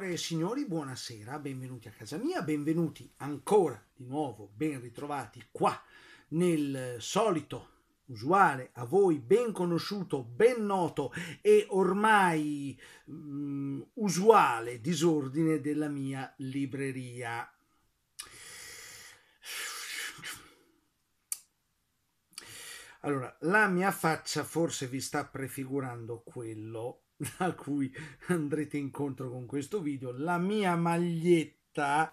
Signore e signori, buonasera, benvenuti a casa mia, benvenuti ancora di nuovo, ben ritrovati qua nel solito, usuale, a voi ben conosciuto, ben noto e ormai um, usuale disordine della mia libreria. Allora, la mia faccia forse vi sta prefigurando quello a cui andrete incontro con questo video, la mia maglietta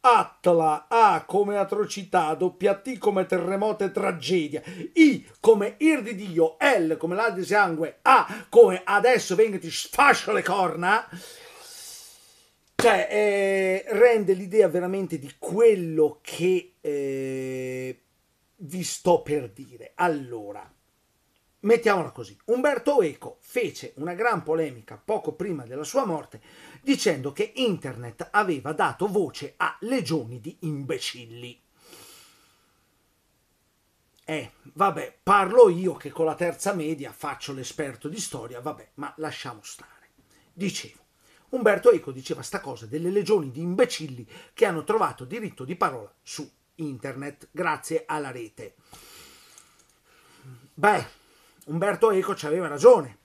Atla A come atrocità, doppia T come terremoto e tragedia, I come ir di Dio, L come la di sangue, A come adesso venga ti sfascio le corna cioè eh, rende l'idea veramente di quello che eh, vi sto per dire. Allora, Mettiamola così, Umberto Eco fece una gran polemica poco prima della sua morte dicendo che internet aveva dato voce a legioni di imbecilli. Eh, vabbè, parlo io che con la terza media faccio l'esperto di storia, vabbè, ma lasciamo stare. Dicevo, Umberto Eco diceva sta cosa delle legioni di imbecilli che hanno trovato diritto di parola su internet grazie alla rete. Beh, Umberto Eco ci aveva ragione.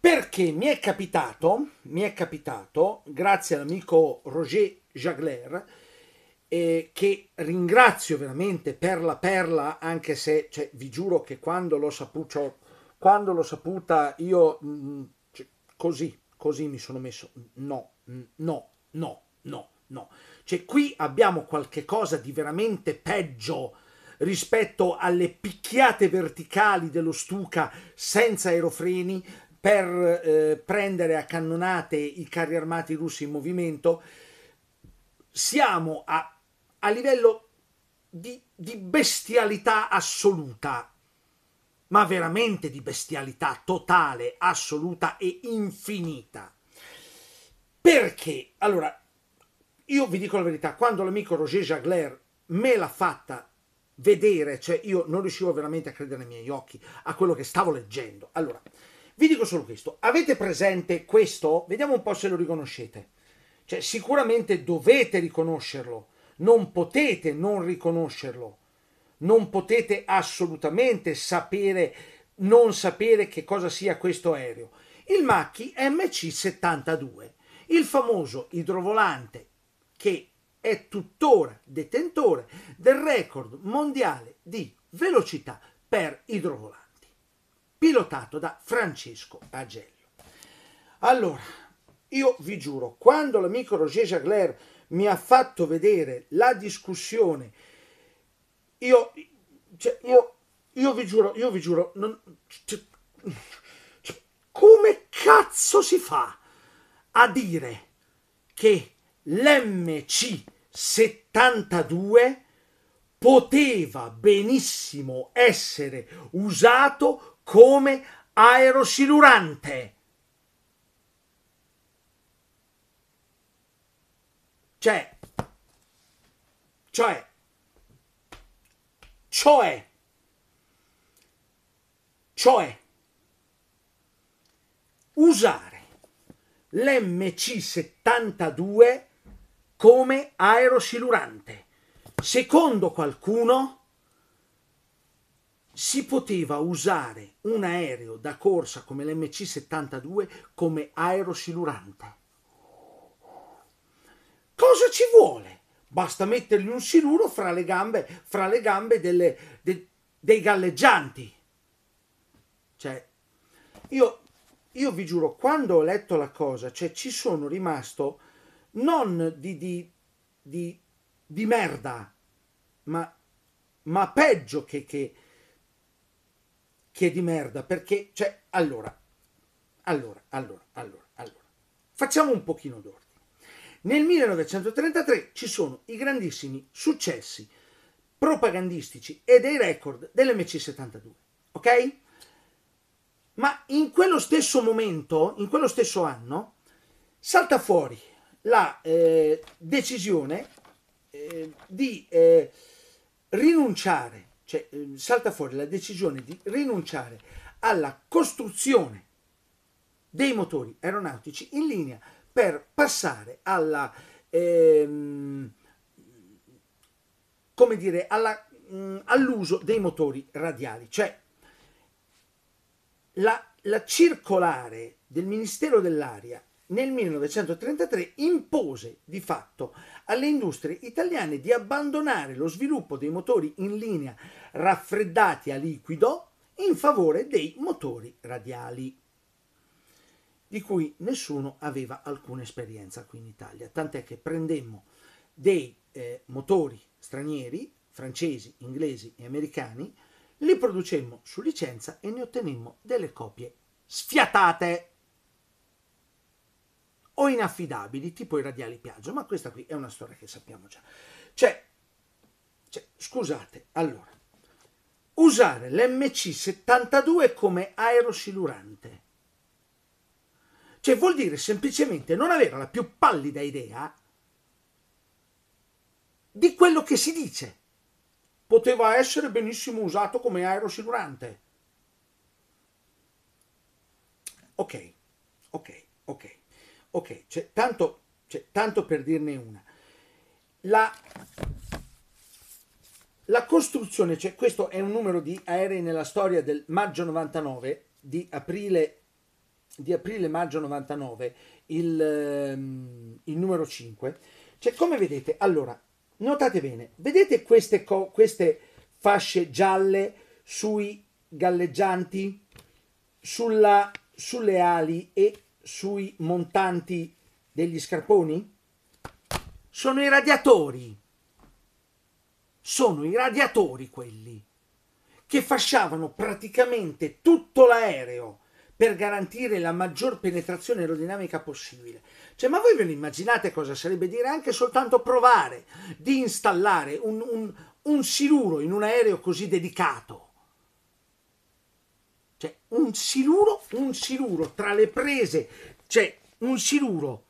Perché mi è capitato, mi è capitato, grazie all'amico Roger Jagler, eh, che ringrazio veramente per la perla, anche se cioè, vi giuro che quando l'ho, saputo, quando l'ho saputa io mh, mm, mm, cioè, così, così mi sono messo. No, mm, no, no, no, no. Cioè qui abbiamo qualche cosa di veramente peggio rispetto alle picchiate verticali dello Stuka senza aerofreni per eh, prendere a cannonate i carri armati russi in movimento, siamo a, a livello di, di bestialità assoluta, ma veramente di bestialità totale, assoluta e infinita. Perché? Allora, io vi dico la verità, quando l'amico Roger Jagler me l'ha fatta vedere, cioè io non riuscivo veramente a credere ai miei occhi, a quello che stavo leggendo. Allora, vi dico solo questo, avete presente questo? Vediamo un po' se lo riconoscete. Cioè, sicuramente dovete riconoscerlo, non potete non riconoscerlo, non potete assolutamente sapere, non sapere che cosa sia questo aereo. Il Macchi MC72, il famoso idrovolante che è tuttora detentore del record mondiale di velocità per idrovolanti, pilotato da Francesco Agello. Allora, io vi giuro, quando l'amico Roger Jagler mi ha fatto vedere la discussione, io, cioè, io, io vi giuro, io vi giuro, non, cioè, come cazzo si fa a dire che l'MC72 poteva benissimo essere usato come aerosilurante. Cioè, cioè, cioè, cioè, usare l'MC72 come aerosilurante. Secondo qualcuno si poteva usare un aereo da corsa come l'MC-72 come aerosilurante. Cosa ci vuole? Basta mettergli un siluro fra le gambe, fra le gambe delle, de, dei galleggianti. Cioè, io, io vi giuro, quando ho letto la cosa, cioè, ci sono rimasto non di, di, di, di merda, ma, ma peggio che, che, che, di merda, perché, cioè, allora, allora, allora, allora, allora, facciamo un pochino d'ordine. Nel 1933 ci sono i grandissimi successi propagandistici e dei record dell'MC72, ok? Ma in quello stesso momento, in quello stesso anno, salta fuori la eh, decisione eh, di eh, rinunciare, cioè eh, salta fuori la decisione di rinunciare alla costruzione dei motori aeronautici in linea per passare alla, ehm, come dire, alla, mh, mm, all'uso dei motori radiali, cioè la, la circolare del Ministero dell'Aria nel 1933 impose di fatto alle industrie italiane di abbandonare lo sviluppo dei motori in linea raffreddati a liquido in favore dei motori radiali, di cui nessuno aveva alcuna esperienza qui in Italia, tant'è che prendemmo dei eh, motori stranieri, francesi, inglesi e americani, li producemmo su licenza e ne ottenemmo delle copie sfiatate o inaffidabili, tipo i radiali Piaggio, ma questa qui è una storia che sappiamo già. Cioè, cioè scusate, allora, usare l'MC72 come aerosilurante, cioè vuol dire semplicemente non avere la più pallida idea di quello che si dice. Poteva essere benissimo usato come aerosilurante. Ok, ok, ok. Ok, c'è tanto, c'è tanto per dirne una. La, la costruzione, cioè questo è un numero di aerei nella storia del maggio 99, di aprile, di aprile-maggio 99, il, ehm, il, numero 5. Cioè come vedete, allora, notate bene, vedete queste, co- queste fasce gialle sui galleggianti, sulla, sulle ali e sui montanti degli scarponi? Sono i radiatori. Sono i radiatori quelli che fasciavano praticamente tutto l'aereo per garantire la maggior penetrazione aerodinamica possibile. Cioè, ma voi ve lo immaginate cosa sarebbe dire anche soltanto provare di installare un, un, un siluro in un aereo così dedicato? un siluro, un siluro tra le prese, cioè un siluro,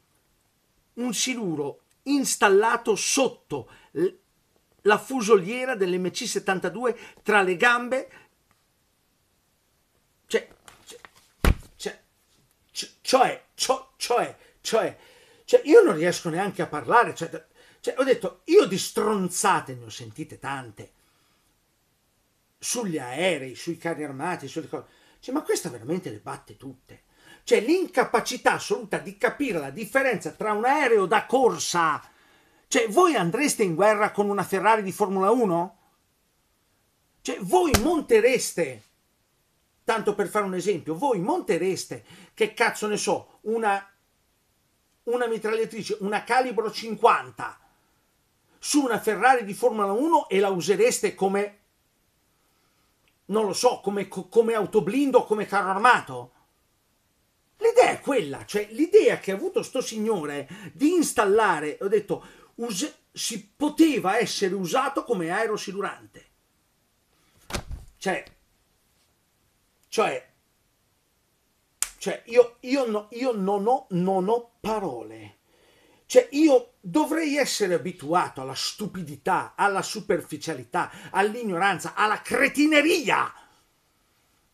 un siluro installato sotto la fusoliera dell'MC72 tra le gambe. Cioè cioè, cioè, cioè, cioè, cioè, cioè, cioè, io non riesco neanche a parlare. Cioè, cioè, ho detto, io di stronzate ne ho sentite tante. Sugli aerei, sui carri armati, sulle cose cioè, ma questa veramente le batte tutte. Cioè, l'incapacità assoluta di capire la differenza tra un aereo da corsa. Cioè, voi andreste in guerra con una Ferrari di Formula 1? Cioè, voi montereste, tanto per fare un esempio, voi montereste, che cazzo ne so, una, una mitragliatrice, una calibro 50 su una Ferrari di Formula 1 e la usereste come non lo so, come, come autoblindo come carro armato. L'idea è quella, cioè l'idea che ha avuto sto signore di installare, ho detto, us- si poteva essere usato come aerosilurante. Cioè, cioè, cioè io, io, no, io non, ho, non ho parole. Cioè io dovrei essere abituato alla stupidità, alla superficialità, all'ignoranza, alla cretineria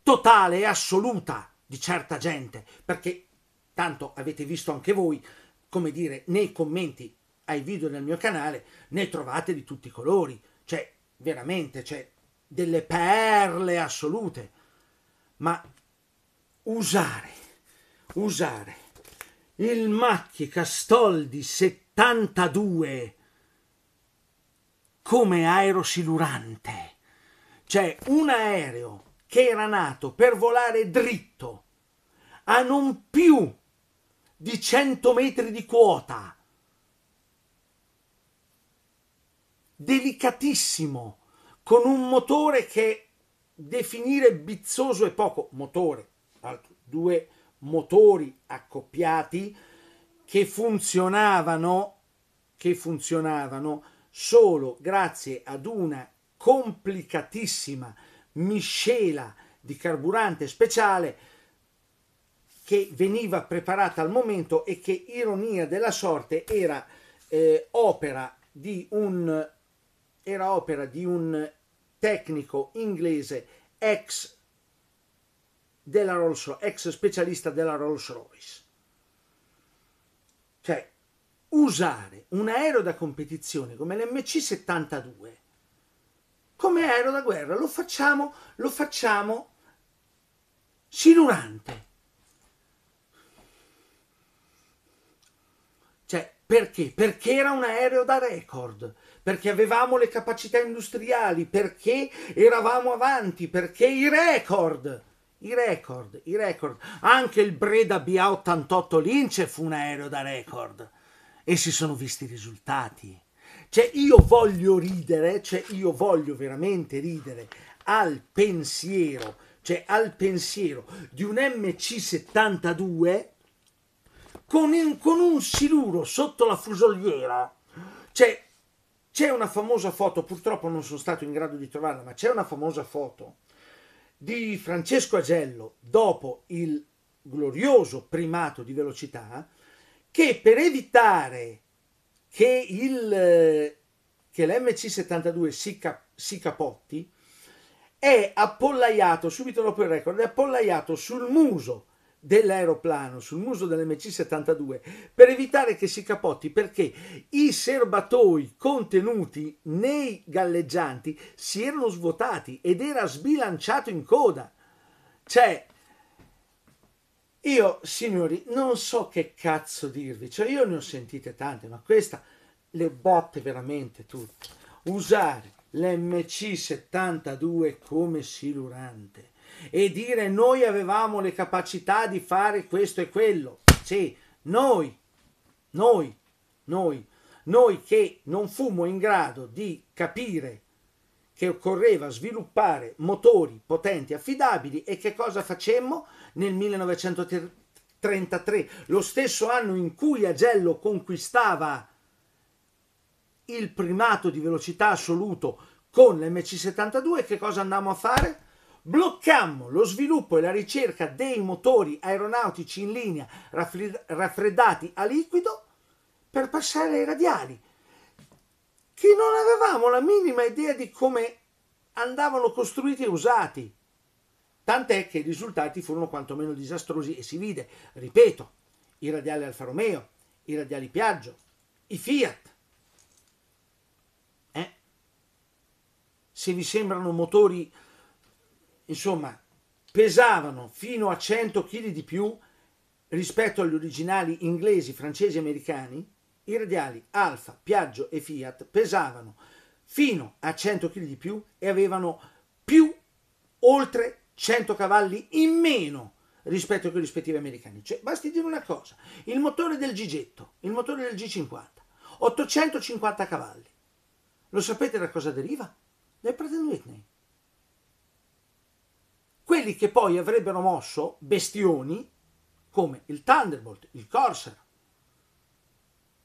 totale e assoluta di certa gente, perché tanto avete visto anche voi, come dire, nei commenti ai video del mio canale ne trovate di tutti i colori, cioè veramente, cioè delle perle assolute, ma usare, usare il Macchi Castoldi 72 come aerosilurante. Cioè un aereo che era nato per volare dritto a non più di 100 metri di quota, delicatissimo, con un motore che definire bizzoso è poco, motore, due motori accoppiati che funzionavano, che funzionavano solo grazie ad una complicatissima miscela di carburante speciale che veniva preparata al momento e che, ironia della sorte, era, eh, opera, di un, era opera di un tecnico inglese ex della Rolls Royce, ex specialista della Rolls Royce. Cioè, usare un aereo da competizione come l'MC72 come aereo da guerra, lo facciamo, lo facciamo silurante. Cioè, perché? Perché era un aereo da record, perché avevamo le capacità industriali, perché eravamo avanti, perché i record. I record, i record. Anche il Breda BA88 Lince fu un aereo da record. E si sono visti i risultati. Cioè, io voglio ridere, cioè, io voglio veramente ridere al pensiero, cioè al pensiero di un MC72 con un, con un siluro sotto la fusoliera. Cioè, c'è una famosa foto, purtroppo non sono stato in grado di trovarla, ma c'è una famosa foto di Francesco Agello dopo il glorioso primato di velocità che per evitare che, eh, l'MC72 si, cap- si capotti è appollaiato subito dopo il record, è appollaiato sul muso dell'aeroplano sul muso dell'MC-72 per evitare che si capotti perché i serbatoi contenuti nei galleggianti si erano svuotati ed era sbilanciato in coda. Cioè, io signori non so che cazzo dirvi, cioè io ne ho sentite tante, ma questa le botte veramente tutte. Usare l'MC-72 come silurante e dire noi avevamo le capacità di fare questo e quello. Sì, noi, noi, noi, noi che non fummo in grado di capire che occorreva sviluppare motori potenti, affidabili e che cosa facemmo nel 1933, lo stesso anno in cui Agello conquistava il primato di velocità assoluto con l'MC72, che cosa andammo a fare? Bloccammo lo sviluppo e la ricerca dei motori aeronautici in linea raffreddati a liquido per passare ai radiali, che non avevamo la minima idea di come andavano costruiti e usati. Tant'è che i risultati furono quantomeno disastrosi e si vide, ripeto, i radiali Alfa Romeo, i radiali Piaggio, i Fiat. Eh? Se vi sembrano motori insomma, pesavano fino a 100 kg di più rispetto agli originali inglesi, francesi e americani, i radiali Alfa, Piaggio e Fiat pesavano fino a 100 kg di più e avevano più oltre 100 cavalli in meno rispetto ai rispettivi americani. Cioè, basti dire una cosa, il motore del Gigetto, il motore del G50, 850 cavalli. Lo sapete da cosa deriva? Dai Pratt Whitney quelli che poi avrebbero mosso bestioni come il Thunderbolt, il Corsair.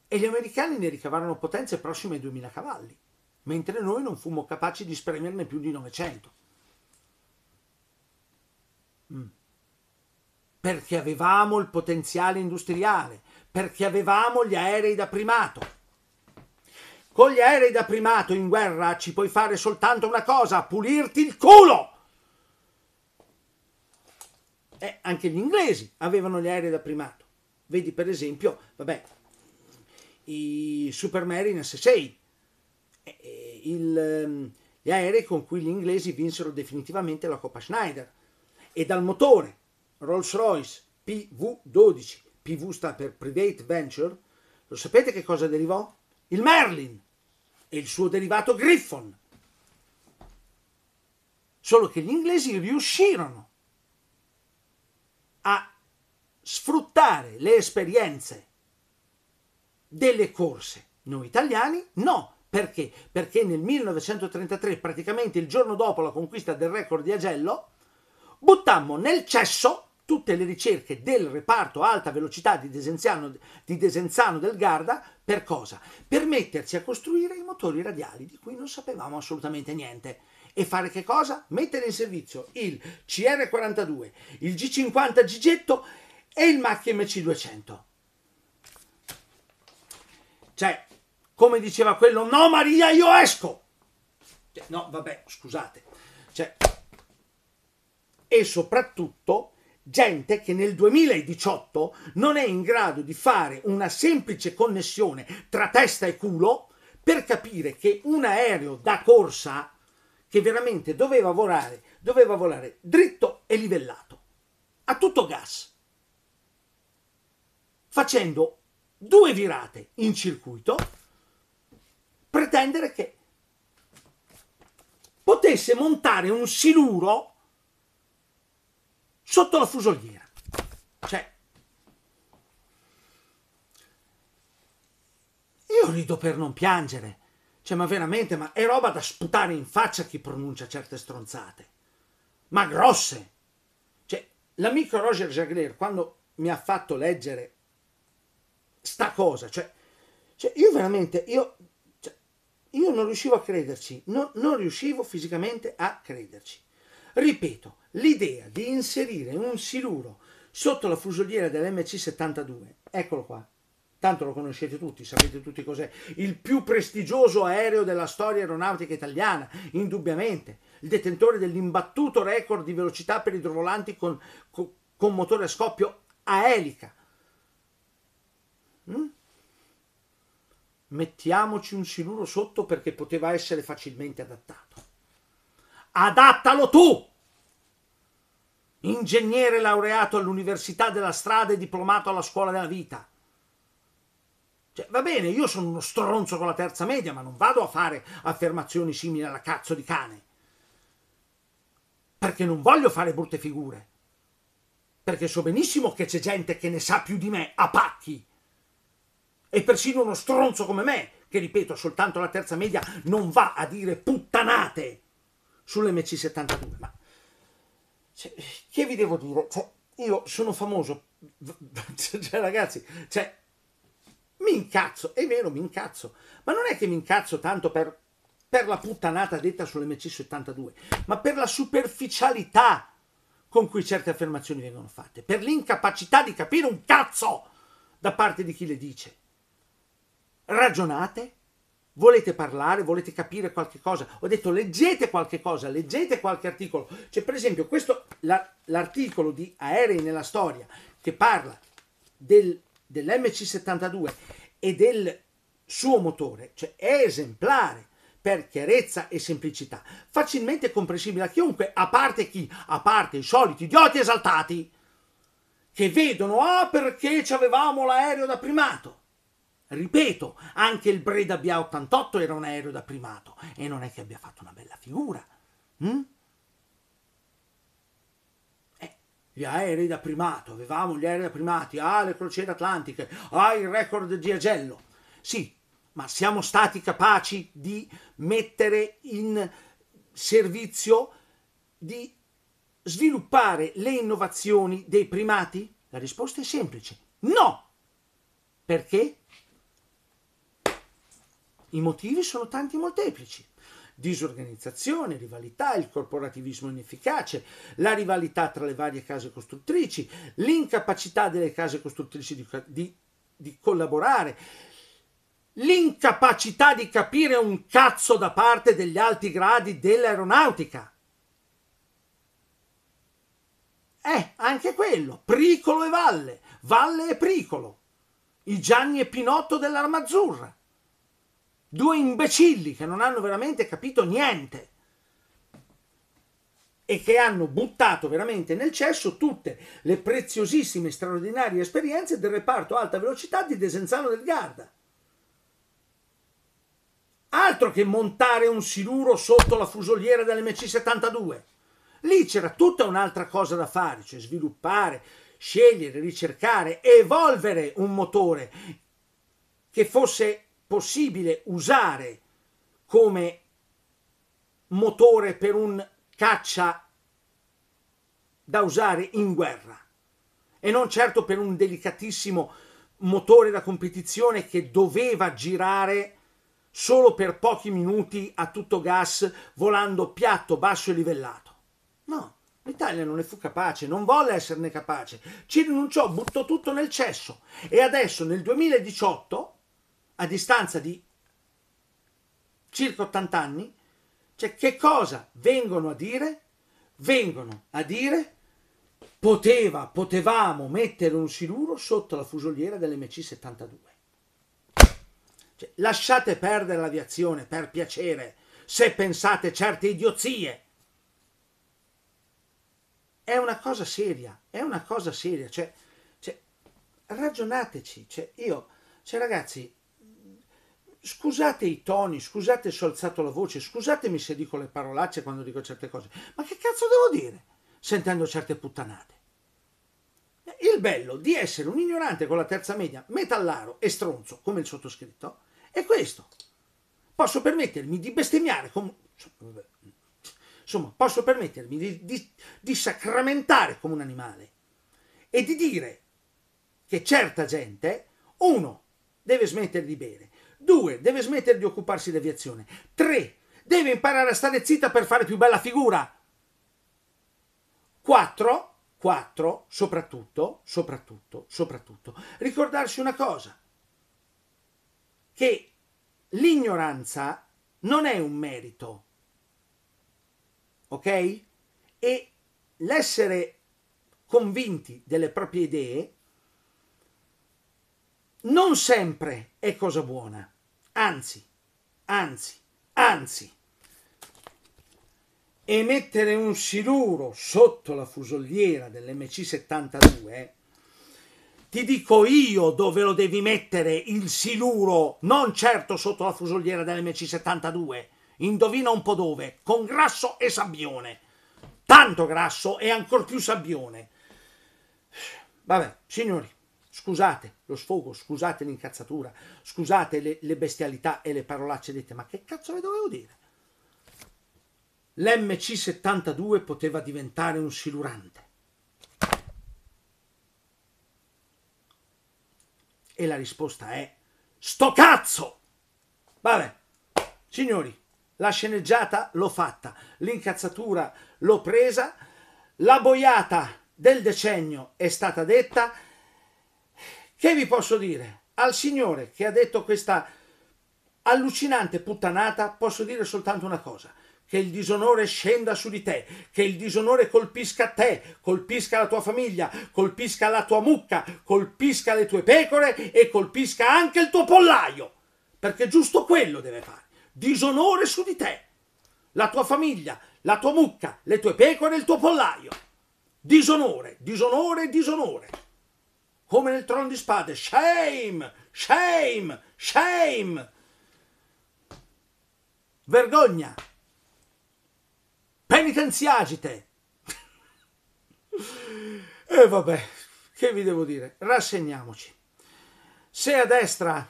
E gli americani ne ricavarono potenze prossime ai 2000 cavalli, mentre noi non fummo capaci di spremerne più di 900. Mm. Perché avevamo il potenziale industriale, perché avevamo gli aerei da primato. Con gli aerei da primato in guerra ci puoi fare soltanto una cosa, pulirti il culo! Eh, anche gli inglesi avevano gli aerei da primato. Vedi per esempio, vabbè, i Super Marine S6, eh, eh, il, ehm, gli aerei con cui gli inglesi vinsero definitivamente la Coppa Schneider. E dal motore Rolls-Royce PV-12, PV sta per Private Venture, lo sapete che cosa derivò? Il Merlin e il suo derivato Griffon. Solo che gli inglesi riuscirono a sfruttare le esperienze delle corse. Noi italiani no, perché? Perché nel 1933, praticamente il giorno dopo la conquista del record di Agello, buttammo nel cesso tutte le ricerche del reparto alta velocità di Desenzano, di Desenzano, del Garda per cosa? Per metterci a costruire i motori radiali di cui non sapevamo assolutamente niente e fare che cosa? Mettere in servizio il CR42, il G50 Gigetto e il Mach MC200. Cioè, come diceva quello, no Maria, io esco! Cioè, no, vabbè, scusate. Cioè, e soprattutto gente che nel 2018 non è in grado di fare una semplice connessione tra testa e culo per capire che un aereo da corsa che veramente doveva volare, doveva volare dritto e livellato, a tutto gas, facendo due virate in circuito, pretendere che potesse montare un siluro sotto la fusoliera. Cioè, io rido per non piangere. Cioè, ma veramente, ma è roba da sputare in faccia chi pronuncia certe stronzate. Ma grosse. Cioè, l'amico Roger Jagler, quando mi ha fatto leggere sta cosa, cioè, cioè io veramente, io, cioè, io non riuscivo a crederci, no, non riuscivo fisicamente a crederci. Ripeto, l'idea di inserire un siluro sotto la fusoliera dell'MC72, eccolo qua, tanto lo conoscete tutti, sapete tutti cos'è, il più prestigioso aereo della storia aeronautica italiana, indubbiamente, il detentore dell'imbattuto record di velocità per idrovolanti con, con, con motore a scoppio a elica. Mm? Mettiamoci un siluro sotto perché poteva essere facilmente adattato. Adattalo tu! Ingegnere laureato all'Università della Strada e diplomato alla Scuola della Vita cioè, va bene, io sono uno stronzo con la terza media, ma non vado a fare affermazioni simili alla cazzo di cane. Perché non voglio fare brutte figure. Perché so benissimo che c'è gente che ne sa più di me, a pacchi. E persino uno stronzo come me, che ripeto, soltanto la terza media non va a dire puttanate sull'MC72. Ma cioè, che vi devo dire? Cioè, io sono famoso, cioè, ragazzi, cioè, mi incazzo, è vero, mi incazzo, ma non è che mi incazzo tanto per, per la puttanata detta sull'MC72, ma per la superficialità con cui certe affermazioni vengono fatte, per l'incapacità di capire un cazzo da parte di chi le dice. Ragionate, volete parlare, volete capire qualche cosa. Ho detto leggete qualche cosa, leggete qualche articolo. Cioè, per esempio, questo, la, l'articolo di Aerei nella storia che parla del dell'MC72 e del suo motore, cioè è esemplare per chiarezza e semplicità, facilmente comprensibile a chiunque, a parte chi? A parte i soliti idioti esaltati che vedono, ah perché ci avevamo l'aereo da primato. Ripeto, anche il Breda B88 era un aereo da primato e non è che abbia fatto una bella figura. Mm? gli aerei da primato, avevamo gli aerei da primati, ah le crociere atlantiche, ah il record di Agello. Sì, ma siamo stati capaci di mettere in servizio, di sviluppare le innovazioni dei primati? La risposta è semplice, no! Perché? I motivi sono tanti e molteplici disorganizzazione, rivalità, il corporativismo inefficace, la rivalità tra le varie case costruttrici, l'incapacità delle case costruttrici di, di, di collaborare, l'incapacità di capire un cazzo da parte degli alti gradi dell'aeronautica. Eh, anche quello, Pricolo e Valle, Valle e Pricolo, i Gianni e Pinotto dell'Armazzurra. Due imbecilli che non hanno veramente capito niente e che hanno buttato veramente nel cesso tutte le preziosissime e straordinarie esperienze del reparto alta velocità di Desenzano del Garda. Altro che montare un siluro sotto la fusoliera dell'MC72. Lì c'era tutta un'altra cosa da fare, cioè sviluppare, scegliere, ricercare, evolvere un motore che fosse possibile usare come motore per un caccia da usare in guerra e non certo per un delicatissimo motore da competizione che doveva girare solo per pochi minuti a tutto gas volando piatto, basso e livellato. No, l'Italia non ne fu capace, non volle esserne capace, ci rinunciò, buttò tutto nel cesso e adesso nel 2018 a distanza di circa 80 anni, cioè che cosa vengono a dire? Vengono a dire poteva, potevamo mettere un siluro sotto la fusoliera dell'MC72. Cioè, lasciate perdere l'aviazione per piacere se pensate certe idiozie. È una cosa seria, è una cosa seria, cioè, cioè ragionateci, cioè, io, cioè ragazzi, Scusate i toni, scusate se ho alzato la voce, scusatemi se dico le parolacce quando dico certe cose, ma che cazzo devo dire sentendo certe puttanate? Il bello di essere un ignorante con la terza media, metallaro e stronzo come il sottoscritto è questo. Posso permettermi di bestemmiare come... Insomma, posso permettermi di, di, di sacramentare come un animale e di dire che certa gente, uno, deve smettere di bere, 2. Deve smettere di occuparsi di aviazione. 3. Deve imparare a stare zitta per fare più bella figura. 4. 4. Soprattutto, soprattutto, soprattutto. Ricordarsi una cosa. Che l'ignoranza non è un merito. Ok? E l'essere convinti delle proprie idee non sempre è cosa buona, anzi, anzi, anzi. E mettere un siluro sotto la fusoliera dell'MC72, ti dico io dove lo devi mettere il siluro, non certo sotto la fusoliera dell'MC72. Indovina un po' dove, con grasso e sabbione. Tanto grasso e ancor più sabbione. Vabbè, signori, Scusate lo sfogo, scusate l'incazzatura, scusate le, le bestialità e le parolacce dette, ma che cazzo le dovevo dire? L'MC72 poteva diventare un silurante. E la risposta è sto cazzo! Vabbè, signori, la sceneggiata l'ho fatta, l'incazzatura l'ho presa, la boiata del decennio è stata detta che vi posso dire? Al Signore che ha detto questa allucinante puttanata posso dire soltanto una cosa. Che il disonore scenda su di te, che il disonore colpisca te, colpisca la tua famiglia, colpisca la tua mucca, colpisca le tue pecore e colpisca anche il tuo pollaio. Perché giusto quello deve fare. Disonore su di te, la tua famiglia, la tua mucca, le tue pecore e il tuo pollaio. Disonore, disonore, disonore come nel trono di spade. Shame, shame, shame. Vergogna. Penitenziagite. e eh, vabbè, che vi devo dire? Rassegniamoci. Se a destra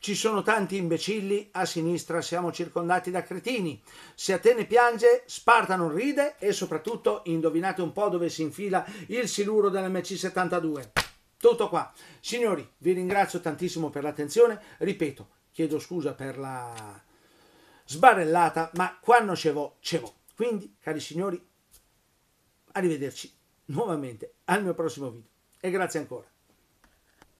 ci sono tanti imbecilli, a sinistra siamo circondati da cretini. Se Atene piange, Sparta non ride e soprattutto indovinate un po' dove si infila il siluro dell'MC72. Tutto qua. Signori, vi ringrazio tantissimo per l'attenzione. Ripeto, chiedo scusa per la sbarellata, ma quando ce vo, ce vo. Quindi, cari signori, arrivederci nuovamente al mio prossimo video. E grazie ancora.